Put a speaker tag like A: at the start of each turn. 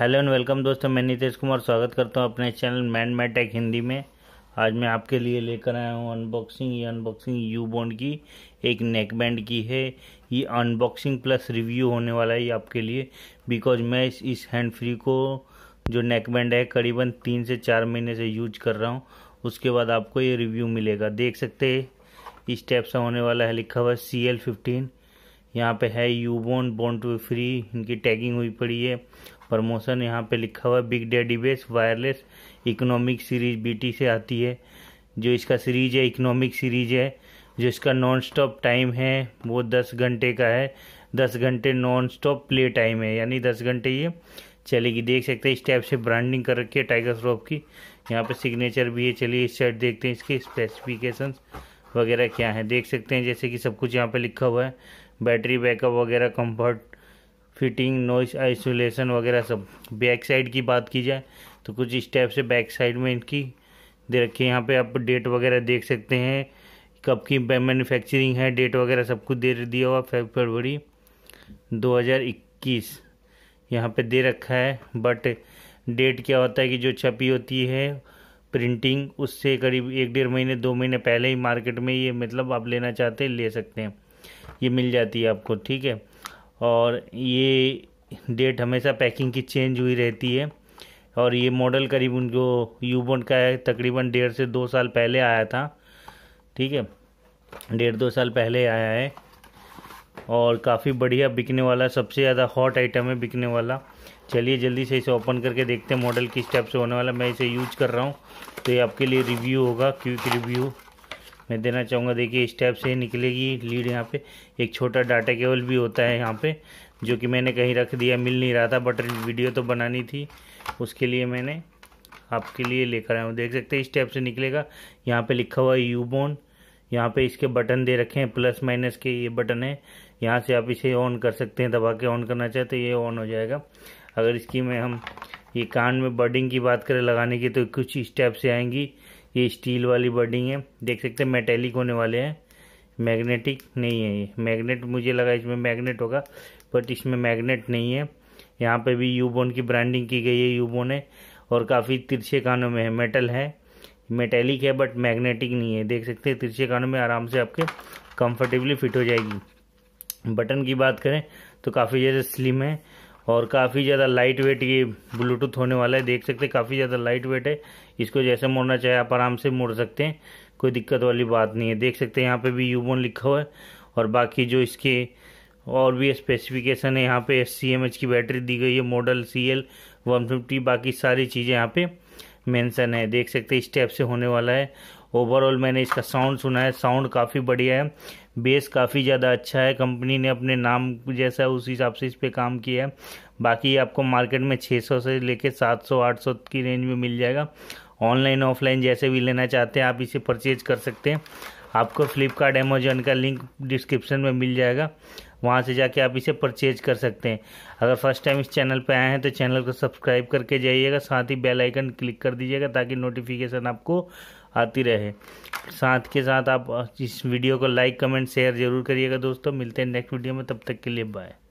A: hello and welcome दोस्तों मैं नीतीश कुमार स्वागत करता हूँ अपने चैनल मैन मैटेक हिंदी में आज मैं आपके लिए लेकर आया हूँ अनबॉक्सिंग ये अनबॉक्सिंग यू बॉन्ड की एक नेक बैंड की है ये अनबॉक्सिंग प्लस रिव्यू होने वाला है ये आपके लिए बिकॉज मैं इस, इस हैंड फ्री को जो नेक बैंड है करीबन तीन से चार महीने से यूज कर रहा हूँ उसके बाद आपको ये रिव्यू मिलेगा देख सकते इस टाइप से होने वाला है लिखा हुआ सी एल फिफ्टीन यहाँ पे है यू बोन बोन टू फ्री इनकी टैगिंग हुई पड़ी है प्रमोशन यहाँ पे लिखा हुआ है big daddy bass wireless economic series BT से आती है जो इसका सीरीज है इकोनॉमिक सीरीज है जो इसका नॉन स्टॉप टाइम है वो दस घंटे का है दस घंटे नॉन स्टॉप प्ले टाइम है यानी दस घंटे ये चलेगी देख सकते हैं इस टाइप से ब्रांडिंग कर रखी है टाइगर श्रॉफ की यहाँ पे सिग्नेचर भी है चलिए इस साइड देखते हैं इसके स्पेसिफिकेशंस वगैरह क्या हैं देख सकते हैं जैसे कि सब कुछ यहाँ पे लिखा हुआ है बैटरी बैकअप वगैरह कंफर्ट फिटिंग नॉइस आइसोलेशन वगैरह सब बैक साइड की बात की जाए तो कुछ इस टाइप से बैक साइड में इनकी दे रखी है यहाँ पे आप डेट वगैरह देख सकते हैं कब की मैन्युफैक्चरिंग है डेट वगैरह सब कुछ दे दिया हुआ फाइव फरवरी 2021 यहाँ पे दे रखा है बट डेट क्या होता है कि जो छपी होती है प्रिंटिंग उससे करीब एक डेढ़ महीने दो महीने पहले ही मार्केट में ये मतलब आप लेना चाहते हैं ले सकते हैं ये मिल जाती है आपको ठीक है और ये डेट हमेशा पैकिंग की चेंज हुई रहती है और ये मॉडल करीब उनको यूबोन का है तकरीबन डेढ़ से दो साल पहले आया था ठीक है डेढ़ दो साल पहले आया है और काफ़ी बढ़िया बिकने वाला सबसे ज़्यादा हॉट आइटम है बिकने वाला चलिए जल्दी से इसे ओपन करके देखते हैं मॉडल किस टाइप से होने वाला मैं इसे यूज कर रहा हूँ तो ये आपके लिए रिव्यू होगा क्योंकि रिव्यू मैं देना चाहूँगा देखिए स्टेप से निकलेगी लीड यहाँ पे एक छोटा डाटा केबल भी होता है यहाँ पे जो कि मैंने कहीं रख दिया मिल नहीं रहा था बट वीडियो तो बनानी थी उसके लिए मैंने आपके लिए लेकर आया हूँ देख सकते हैं स्टेप से निकलेगा यहाँ पर लिखा हुआ है यूबोन यहाँ पर इसके बटन दे रखे हैं प्लस माइनस के ये बटन है यहाँ से आप इसे ऑन कर सकते हैं दबा के ऑन करना चाहते तो ये ऑन हो जाएगा अगर इसकी में हम ये कान में बर्डिंग की बात करें लगाने की तो कुछ स्टेप से आएंगी ये स्टील वाली बर्डिंग है देख सकते हैं मेटेलिक होने वाले हैं मैग्नेटिक नहीं है ये मैग्नेट मुझे लगा इसमें मैग्नेट होगा बट इसमें मैग्नेट नहीं है यहाँ पे भी यूबोन की ब्रांडिंग की गई है यूबोन है और काफ़ी तिरछे कानों में है मेटल है मेटेलिक है बट मैग्नेटिक नहीं है देख सकते हैं तिरछे कानों में आराम से आपके कंफर्टेबली फिट हो जाएगी बटन की बात करें तो काफ़ी ज़्यादा स्लिम है और काफ़ी ज़्यादा लाइट वेट ये ब्लूटूथ होने वाला है देख सकते हैं काफ़ी ज़्यादा लाइट वेट है इसको जैसे मोड़ना चाहिए आप आराम से मोड़ सकते हैं कोई दिक्कत वाली बात नहीं है देख सकते हैं यहाँ पे भी यूबोन लिखा हुआ है और बाकी जो इसके और भी स्पेसिफिकेशन है यहाँ पे सी एम एच की बैटरी दी गई है model C L one fifty बाकी सारी चीज़ें यहाँ पर मैंसन है देख सकते हैं इस टाइप से होने वाला है ओवरऑल मैंने इसका साउंड सुना है साउंड काफ़ी बढ़िया है बेस काफ़ी ज़्यादा अच्छा है कंपनी ने अपने नाम जैसा उस हिसाब से इस पर काम किया है बाकी आपको मार्केट में 600 से लेके 700 800 की रेंज में मिल जाएगा ऑनलाइन ऑफलाइन जैसे भी लेना चाहते हैं आप इसे परचेज कर सकते हैं आपको फ्लिपकार्ट अमेजोन का लिंक डिस्क्रिप्शन में मिल जाएगा वहाँ से जाके आप इसे परचेज कर सकते हैं अगर फर्स्ट टाइम इस चैनल पर आए हैं तो चैनल को सब्सक्राइब करके जाइएगा साथ ही बेल आइकन क्लिक कर दीजिएगा ताकि नोटिफिकेशन आपको आती रहे साथ के साथ आप इस वीडियो को लाइक कमेंट शेयर ज़रूर करिएगा दोस्तों मिलते हैं नेक्स्ट वीडियो में तब तक के लिए बाय